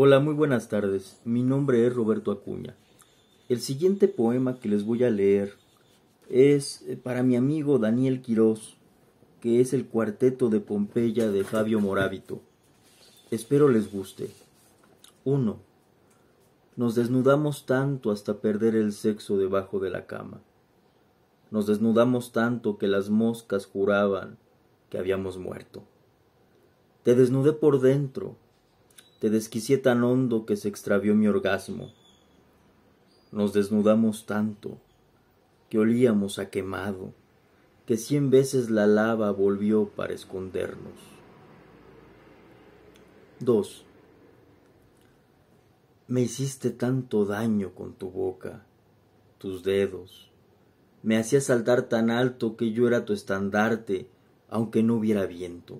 Hola, muy buenas tardes. Mi nombre es Roberto Acuña. El siguiente poema que les voy a leer es eh, para mi amigo Daniel Quirós, que es el cuarteto de Pompeya de Fabio Morábito. Espero les guste. 1. Nos desnudamos tanto hasta perder el sexo debajo de la cama. Nos desnudamos tanto que las moscas juraban que habíamos muerto. Te desnudé por dentro te desquicié tan hondo que se extravió mi orgasmo. Nos desnudamos tanto que olíamos a quemado, que cien veces la lava volvió para escondernos. 2. Me hiciste tanto daño con tu boca, tus dedos. Me hacías saltar tan alto que yo era tu estandarte, aunque no hubiera viento.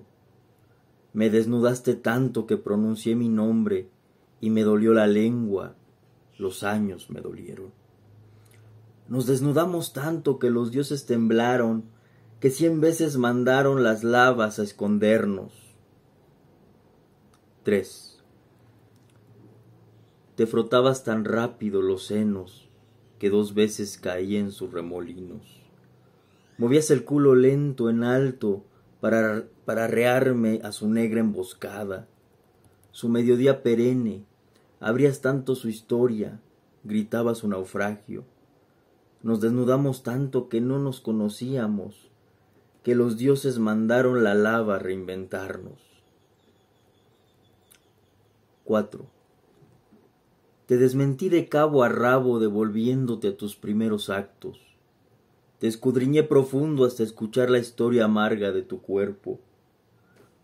Me desnudaste tanto que pronuncié mi nombre y me dolió la lengua, los años me dolieron. Nos desnudamos tanto que los dioses temblaron, que cien veces mandaron las lavas a escondernos. 3. Te frotabas tan rápido los senos que dos veces caí en sus remolinos. Movías el culo lento en alto para, para rearme a su negra emboscada. Su mediodía perenne, abrías tanto su historia, gritaba su naufragio. Nos desnudamos tanto que no nos conocíamos, que los dioses mandaron la lava a reinventarnos. 4. Te desmentí de cabo a rabo devolviéndote a tus primeros actos. Te escudriñé profundo hasta escuchar la historia amarga de tu cuerpo,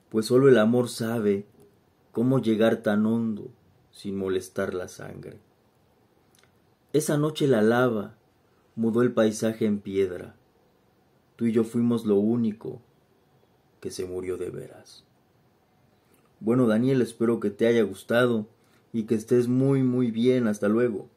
pues sólo el amor sabe cómo llegar tan hondo sin molestar la sangre. Esa noche la lava mudó el paisaje en piedra. Tú y yo fuimos lo único que se murió de veras. Bueno, Daniel, espero que te haya gustado y que estés muy, muy bien. Hasta luego.